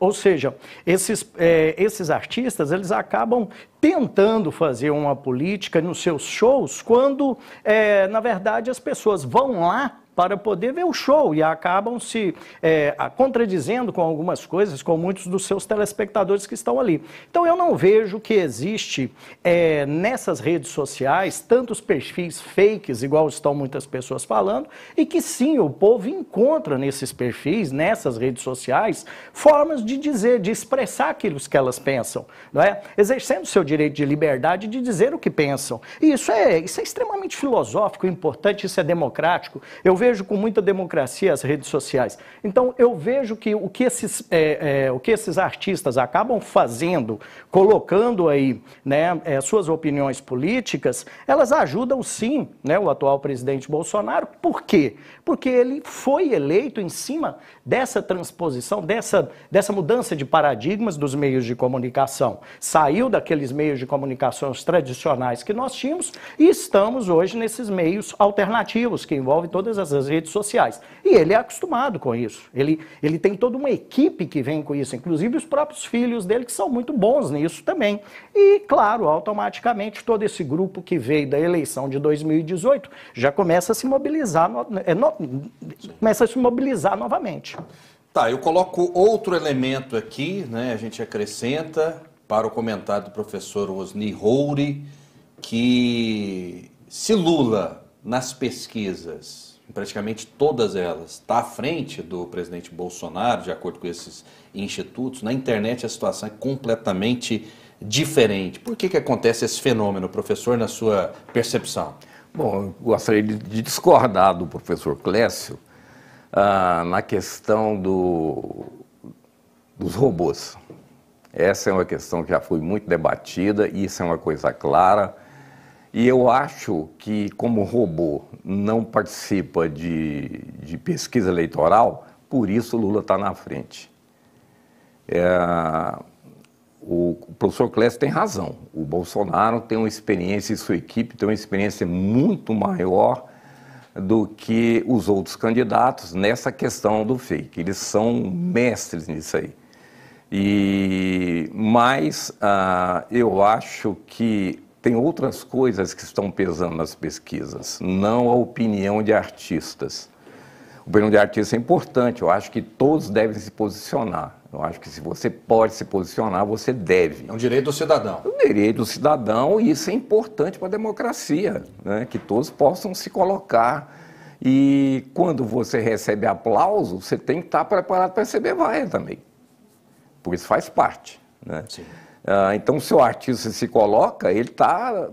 Ou seja, esses, é, esses artistas eles acabam tentando fazer uma política nos seus shows quando, é, na verdade, as pessoas vão lá para poder ver o show e acabam se é, contradizendo com algumas coisas, com muitos dos seus telespectadores que estão ali. Então eu não vejo que existe é, nessas redes sociais tantos perfis fakes, igual estão muitas pessoas falando, e que sim, o povo encontra nesses perfis, nessas redes sociais, formas de dizer, de expressar aquilo que elas pensam, não é? Exercendo seu direito de liberdade de dizer o que pensam. E isso é, isso é extremamente filosófico, importante, isso é democrático. Eu vejo com muita democracia as redes sociais. Então, eu vejo que o que esses, é, é, o que esses artistas acabam fazendo, colocando aí né, é, suas opiniões políticas, elas ajudam sim né, o atual presidente Bolsonaro. Por quê? Porque ele foi eleito em cima dessa transposição, dessa, dessa mudança de paradigmas dos meios de comunicação. Saiu daqueles meios de comunicação tradicionais que nós tínhamos e estamos hoje nesses meios alternativos, que envolvem todas as todas as redes sociais. E ele é acostumado com isso. Ele, ele tem toda uma equipe que vem com isso, inclusive os próprios filhos dele, que são muito bons nisso também. E, claro, automaticamente todo esse grupo que veio da eleição de 2018 já começa a se mobilizar, no, é, no, começa a se mobilizar novamente. Tá, eu coloco outro elemento aqui, né? A gente acrescenta para o comentário do professor Osni Houri, que se Lula nas pesquisas em praticamente todas elas, está à frente do presidente Bolsonaro, de acordo com esses institutos. Na internet a situação é completamente diferente. Por que, que acontece esse fenômeno, professor, na sua percepção? Bom, eu gostaria de discordar do professor Clécio ah, na questão do, dos robôs. Essa é uma questão que já foi muito debatida e isso é uma coisa clara e eu acho que, como robô não participa de, de pesquisa eleitoral, por isso Lula está na frente. É, o professor Clécio tem razão. O Bolsonaro tem uma experiência e sua equipe tem uma experiência muito maior do que os outros candidatos nessa questão do fake. Eles são mestres nisso aí. E, mas ah, eu acho que tem outras coisas que estão pesando nas pesquisas, não a opinião de artistas. A opinião de artistas é importante, eu acho que todos devem se posicionar. Eu acho que se você pode se posicionar, você deve. É um direito do cidadão. É um direito do cidadão e isso é importante para a democracia, né? que todos possam se colocar. E quando você recebe aplauso, você tem que estar preparado para receber vaia também. Por isso faz parte. Né? Sim. Ah, então, se o artista se coloca, ele está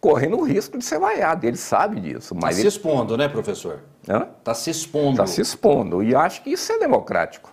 correndo o risco de ser vaiado, ele sabe disso. Está se expondo, né, professor? Está se expondo. Está se expondo, e acho que isso é democrático.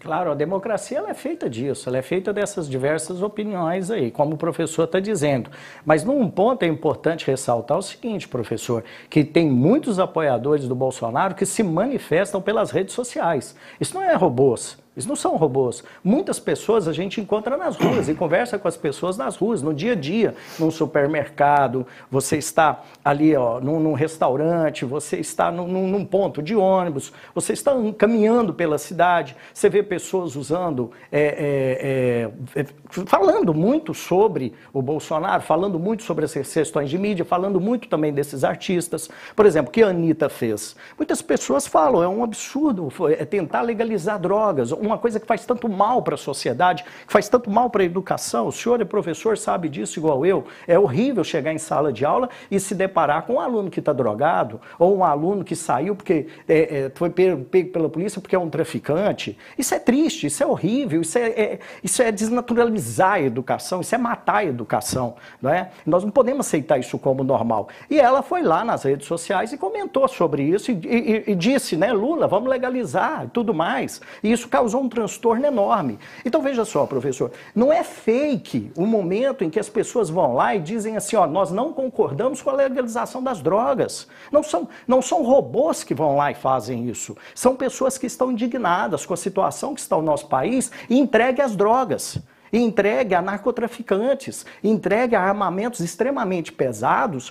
Claro, a democracia ela é feita disso, ela é feita dessas diversas opiniões aí, como o professor está dizendo. Mas num ponto é importante ressaltar o seguinte, professor, que tem muitos apoiadores do Bolsonaro que se manifestam pelas redes sociais. Isso não é robôs, eles não são robôs. Muitas pessoas a gente encontra nas ruas e conversa com as pessoas nas ruas, no dia a dia, num supermercado, você está ali ó, num, num restaurante, você está num, num, ponto de ônibus, você está caminhando pela cidade, você vê pessoas usando, é, é, é, é, falando muito sobre o Bolsonaro, falando muito sobre essas questões de mídia, falando muito também desses artistas. Por exemplo, o que a Anitta fez? Muitas pessoas falam, é um absurdo é tentar legalizar drogas uma coisa que faz tanto mal para a sociedade, que faz tanto mal para a educação. O senhor é professor, sabe disso igual eu. É horrível chegar em sala de aula e se deparar com um aluno que está drogado ou um aluno que saiu porque é, é, foi pego, pela polícia porque é um traficante. Isso é triste, isso é horrível, isso é, é, isso é desnaturalizar a educação, isso é matar a educação. Não é? Nós não podemos aceitar isso como normal. E ela foi lá nas redes sociais e comentou sobre isso e, e, e disse, né, Lula, vamos legalizar e tudo mais. E isso causou causou um transtorno enorme. Então veja só, professor, não é fake o momento em que as pessoas vão lá e dizem assim, ó, nós não concordamos com a legalização das drogas. Não são, não são robôs que vão lá e fazem isso. São pessoas que estão indignadas com a situação que está o nosso país e entregue as drogas entregue a narcotraficantes, entregue a armamentos extremamente pesados